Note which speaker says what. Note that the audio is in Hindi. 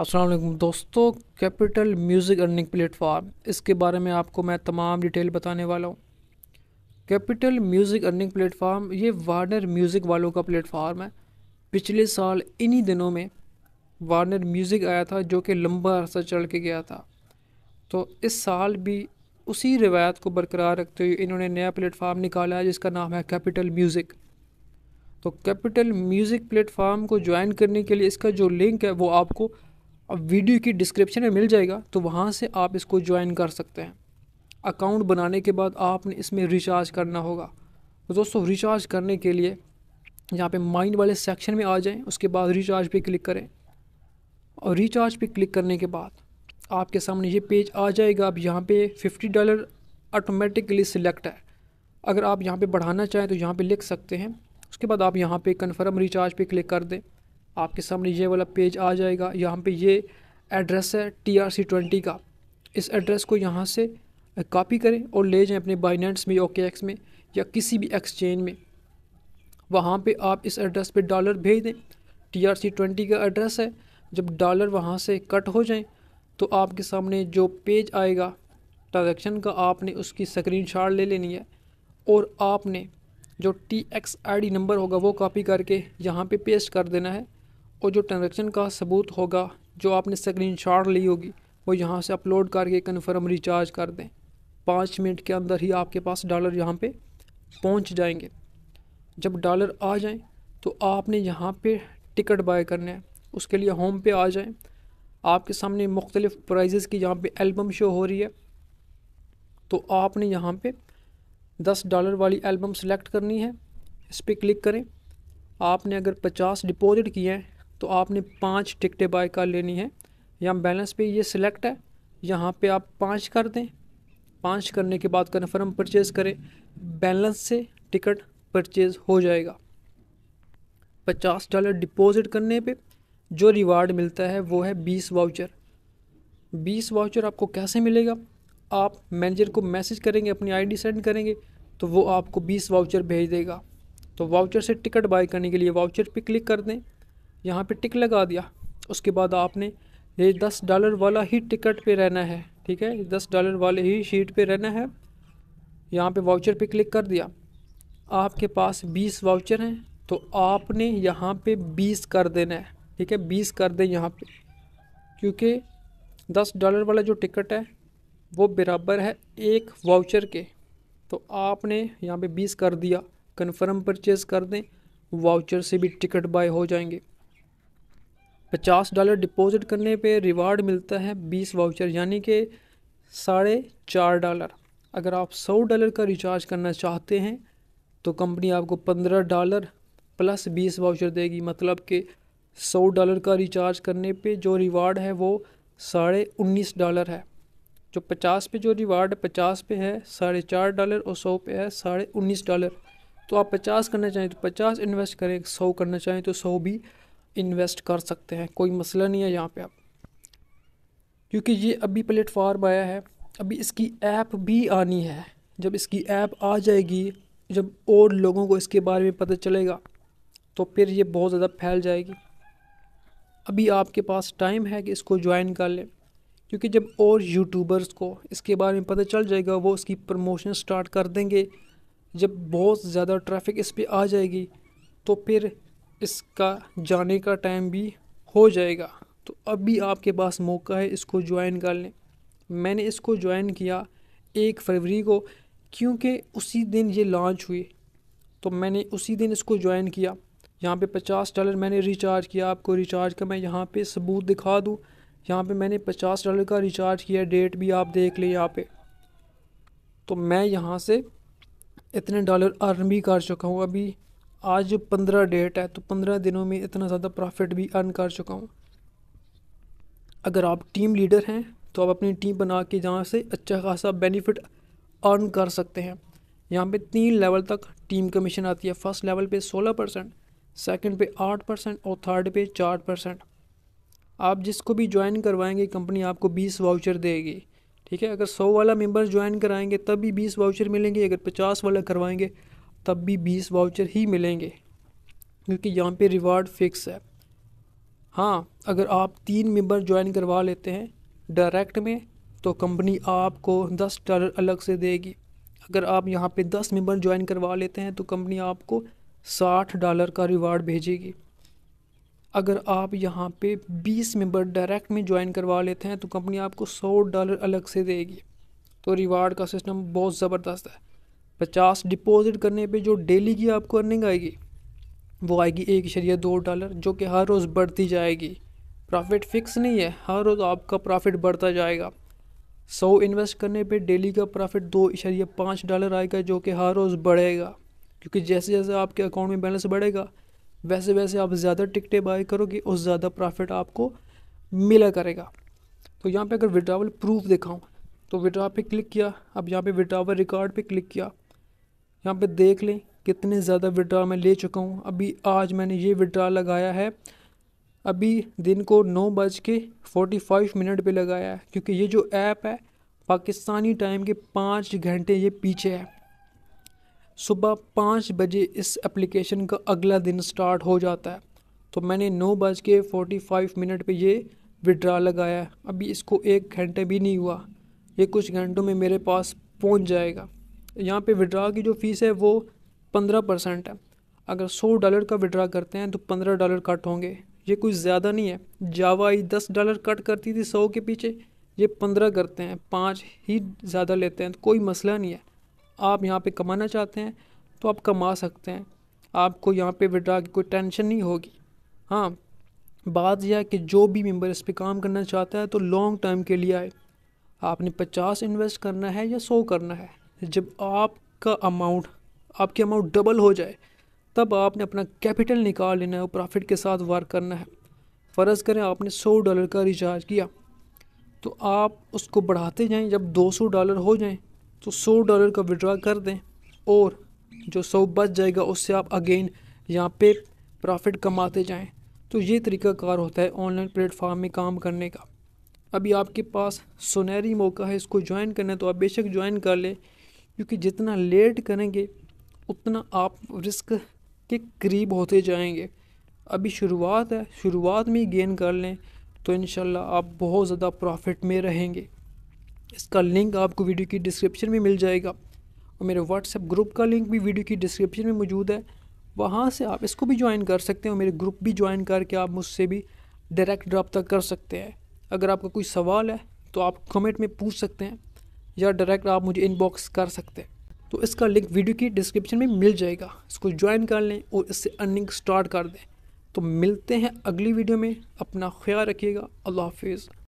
Speaker 1: असलम दोस्तों कैपिटल म्यूज़िक अर्निंग प्लेटफॉर्म इसके बारे में आपको मैं तमाम डिटेल बताने वाला हूँ कैपिटल म्यूज़िक अर्निंग प्लेटफॉर्म ये वार्नर म्यूज़िक वालों का प्लेटफॉर्म है पिछले साल इन्हीं दिनों में वार्नर म्यूज़िक आया था जो कि लंबा अरसा चल के गया था तो इस साल भी उसी रिवायत को बरकरार रखते हुए इन्होंने नया प्लेटफॉर्म निकाला है जिसका नाम है कैपिटल म्यूज़िक तो कैपिटल म्यूज़िक प्लेटफॉर्म को ज्वाइन करने के लिए इसका जो लिंक है वो आपको अब वीडियो की डिस्क्रिप्शन में मिल जाएगा तो वहाँ से आप इसको ज्वाइन कर सकते हैं अकाउंट बनाने के बाद आपने इसमें रिचार्ज करना होगा तो दोस्तों रिचार्ज करने के लिए यहाँ पे माइंड वाले सेक्शन में आ जाएं उसके बाद रिचार्ज पे क्लिक करें और रिचार्ज पे क्लिक करने के बाद आपके सामने ये पेज आ जाएगा अब यहाँ पे फिफ्टी डॉलर ऑटोमेटिकली सिलेक्ट है अगर आप यहाँ पे बढ़ाना चाहें तो यहाँ पे लिख सकते हैं उसके बाद आप यहाँ पे कंफर्म रिचार्ज पे क्लिक कर दें आपके सामने ये वाला पेज आ जाएगा यहाँ पे ये एड्रेस है टी आर सी ट्वेंटी का इस एड्रेस को यहाँ से कॉपी करें और ले जाएं अपने बाइनेंस में ओके एक्स में या किसी भी एक्सचेंज में वहाँ पे आप इस एड्रेस पे डॉलर भेज दें टी आर सी ट्वेंटी का एड्रेस है जब डॉलर वहाँ से कट हो जाए तो आपके सामने जो पेज आएगा ट्रांजेक्शन का आपने उसकी स्क्रीन शॉट ले लेनी है और आपने जो T X I D number होगा वो कॉपी करके यहाँ पे पेस्ट कर देना है और जो ट्रांजेक्शन का सबूत होगा जो आपने स्क्रीन शॉट ली होगी वो यहाँ से अपलोड करके कन्फर्म रिचार्ज कर दें पाँच मिनट के अंदर ही आपके पास डॉलर यहाँ पे पहुँच जाएंगे जब डॉलर आ जाएं तो आपने यहाँ पे टिकट बाय करना है उसके लिए होम पे आ जाएं आपके सामने मुख्तलिफ़ प्राइजेस की यहाँ पे एल्बम शो हो रही है तो आपने यहाँ पे दस डॉलर वाली एल्बम सेलेक्ट करनी है इस पर क्लिक करें आपने अगर पचास डिपॉज़िट किए हैं तो आपने पाँच टिकटें बाय कर लेनी है यहाँ बैलेंस पे ये सिलेक्ट है यहाँ पे आप पाँच कर दें पाँच करने के बाद कन्फर्म परचेज़ करें बैलेंस से टिकट परचेज़ हो जाएगा पचास डॉलर डिपॉजिट करने पे जो रिवार्ड मिलता है वो है बीस वाउचर बीस वाउचर आपको कैसे मिलेगा आप मैनेजर को मैसेज करेंगे अपनी आईडी सेंड करेंगे तो वो आपको बीस वाउचर भेज देगा तो वाउचर से टिकट बाय करने के लिए वाउचर पे क्लिक कर दें यहाँ पे टिक लगा दिया उसके बाद आपने ये दस डॉलर वाला ही टिकट पे रहना है ठीक है दस डॉलर वाले ही शीट पे रहना है यहाँ पे वाउचर पे क्लिक कर दिया आपके पास बीस वाउचर हैं तो आपने यहाँ पे बीस कर देना है ठीक है बीस कर दें यहाँ पे क्योंकि दस डॉलर वाला जो टिकट है वो बराबर है एक वाउचर के तो आपने यहाँ पे बीस कर दिया कन्फर्म परचेज़ कर दें वाउचर से भी टिकट बाय हो जाएंगे पचास डॉलर डिपॉजिट करने पे रिवार्ड मिलता है बीस वाउचर यानी कि साढ़े चार डॉलर अगर आप सौ डॉलर का रिचार्ज करना चाहते हैं तो कंपनी आपको पंद्रह डॉलर प्लस बीस वाउचर देगी मतलब कि सौ डॉलर का रिचार्ज करने पे जो रिवार्ड है वो साढ़े उन्नीस डॉलर है जो पचास पे जो रिवार्ड पचास पे है साढ़े चार डॉलर और सौ पे है साढ़े उन्नीस डॉलर तो आप पचास करना चाहें तो पचास इन्वेस्ट करें सौ करना चाहें तो सौ भी इन्वेस्ट कर सकते हैं कोई मसला नहीं है यहाँ पे आप क्योंकि ये अभी प्लेटफॉर्म आया है अभी इसकी ऐप भी आनी है जब इसकी ऐप आ जाएगी जब और लोगों को इसके बारे में पता चलेगा तो फिर ये बहुत ज़्यादा फैल जाएगी अभी आपके पास टाइम है कि इसको ज्वाइन कर लें क्योंकि जब और यूट्यूबर्स को इसके बारे में पता चल जाएगा वो इसकी प्रमोशन स्टार्ट कर देंगे जब बहुत ज़्यादा ट्रैफिक इस पर आ जाएगी तो फिर इसका जाने का टाइम भी हो जाएगा तो अभी आपके पास मौका है इसको ज्वाइन कर लें मैंने इसको ज्वाइन किया एक फरवरी को क्योंकि उसी दिन ये लॉन्च हुई तो मैंने उसी दिन इसको ज्वाइन किया यहाँ पे पचास डॉलर मैंने रिचार्ज किया आपको रिचार्ज का मैं यहाँ पे सबूत दिखा दूँ यहाँ पे मैंने पचास डॉलर का रिचार्ज किया डेट भी आप देख लें यहाँ पे तो मैं यहाँ से इतने डॉलर अर्न भी कर चुका हूँ अभी आज पंद्रह डेट है तो पंद्रह दिनों में इतना ज़्यादा प्रॉफिट भी अर्न कर चुका हूँ अगर आप टीम लीडर हैं तो आप अपनी टीम बना के जहाँ से अच्छा खासा बेनिफिट अर्न कर सकते हैं यहाँ पे तीन लेवल तक टीम कमीशन आती है फर्स्ट लेवल पे सोलह परसेंट सेकेंड पे आठ परसेंट और थर्ड पे चार परसेंट आप जिसको भी ज्वाइन करवाएंगे कंपनी आपको बीस वाउचर देगी ठीक है अगर सौ वाला मेंबर ज्वाइन कराएंगे तब भी बीस वाउचर मिलेंगे अगर पचास वाला करवाएंगे तब भी बीस वाउचर ही मिलेंगे क्योंकि यहाँ पे रिवार्ड फिक्स है हाँ अगर आप तीन मेंबर ज्वाइन करवा लेते हैं डायरेक्ट में तो कंपनी आपको दस डॉलर अलग से देगी अगर आप यहाँ पे दस मेंबर ज्वाइन करवा लेते हैं तो कंपनी आपको साठ डॉलर का रिवार्ड भेजेगी अगर आप यहाँ पे बीस मेंबर डायरेक्ट में ज्वाइन करवा लेते हैं तो कंपनी आपको सौ डॉलर अलग से देगी तो रिवार्ड का सिस्टम बहुत ज़बरदस्त है पचास डिपॉजिट करने पे जो डेली की आपको अर्निंग आएगी वो आएगी एक शरिया दो डॉलर जो कि हर रोज़ बढ़ती जाएगी प्रॉफिट फिक्स नहीं है हर रोज़ आपका प्रॉफिट बढ़ता जाएगा सौ इन्वेस्ट करने पे डेली का प्रॉफिट दो इशरिया पाँच डॉलर आएगा जो कि हर रोज़ बढ़ेगा क्योंकि जैसे जैसे आपके अकाउंट में बैलेंस बढ़ेगा वैसे वैसे आप ज़्यादा टिकटें बाई करोगे और ज़्यादा प्रॉफिट आपको मिला करेगा तो यहाँ पे अगर विड्रावल प्रूफ दिखाऊँ तो विड्रा पे क्लिक किया अब यहाँ पे विड्रावल रिकॉर्ड पे क्लिक किया यहाँ पे देख लें कितने ज़्यादा विड्रा मैं ले चुका हूँ अभी आज मैंने ये विड्रा लगाया है अभी दिन को नौ बज के फोर्टी फाइव मिनट पर लगाया है क्योंकि ये जो ऐप है पाकिस्तानी टाइम के पाँच घंटे ये पीछे है सुबह पाँच बजे इस एप्लीकेशन का अगला दिन स्टार्ट हो जाता है तो मैंने नौ बज के फोर्टी फाइव मिनट पर ये विड्रा लगाया अभी इसको एक घंटे भी नहीं हुआ ये कुछ घंटों में मेरे पास पहुंच जाएगा यहाँ पे विड्रा की जो फ़ीस है वो पंद्रह परसेंट है अगर सौ डॉलर का विड्रा करते हैं तो पंद्रह डॉलर कट होंगे ये कुछ ज़्यादा नहीं है जावा ही दस डॉलर कट करती थी सौ के पीछे ये पंद्रह करते हैं पाँच ही ज़्यादा लेते हैं तो कोई मसला नहीं है आप यहाँ पर कमाना चाहते हैं तो आप कमा सकते हैं आपको यहाँ पर विड्रा की कोई टेंशन नहीं होगी हाँ बात यह है कि जो भी मेंबर इस पर काम करना चाहता है तो लॉन्ग टर्म के लिए आए आपने पचास इन्वेस्ट करना है या सौ करना है जब आपका अमाउंट आपके अमाउंट डबल हो जाए तब आपने अपना कैपिटल निकाल लेना है और प्रॉफिट के साथ वर्क करना है फ़र्ज़ करें आपने सौ डॉलर का रिचार्ज किया तो आप उसको बढ़ाते जाएं जब दो सौ डॉलर हो जाएं तो सौ डॉलर का विड्रा कर दें और जो सौ बच जाएगा उससे आप अगेन यहाँ पे प्रॉफिट कमाते जाएं तो ये तरीका कार होता है ऑनलाइन प्लेटफॉर्म में काम करने का अभी आपके पास सुनहरी मौका है इसको ज्वाइन करना है तो आप बेशक ज्वाइन कर लें क्योंकि जितना लेट करेंगे उतना आप रिस्क के करीब होते जाएंगे अभी शुरुआत है शुरुआत में ही गेन कर लें तो इन आप बहुत ज़्यादा प्रॉफिट में रहेंगे इसका लिंक आपको वीडियो की डिस्क्रिप्शन में मिल जाएगा और मेरे व्हाट्सएप ग्रुप का लिंक भी वीडियो की डिस्क्रिप्शन में मौजूद है वहाँ से आप इसको भी ज्वाइन कर सकते हैं और मेरे ग्रुप भी ज्वाइन करके आप मुझसे भी डायरेक्ट रबता कर सकते हैं अगर आपका कोई सवाल है तो आप कमेंट में पूछ सकते हैं या डायरेक्ट आप मुझे इनबॉक्स कर सकते हैं तो इसका लिंक वीडियो की डिस्क्रिप्शन में मिल जाएगा इसको ज्वाइन कर लें और इससे अर्निंग स्टार्ट कर दें तो मिलते हैं अगली वीडियो में अपना ख्याल रखिएगा अल्लाह हाफिज़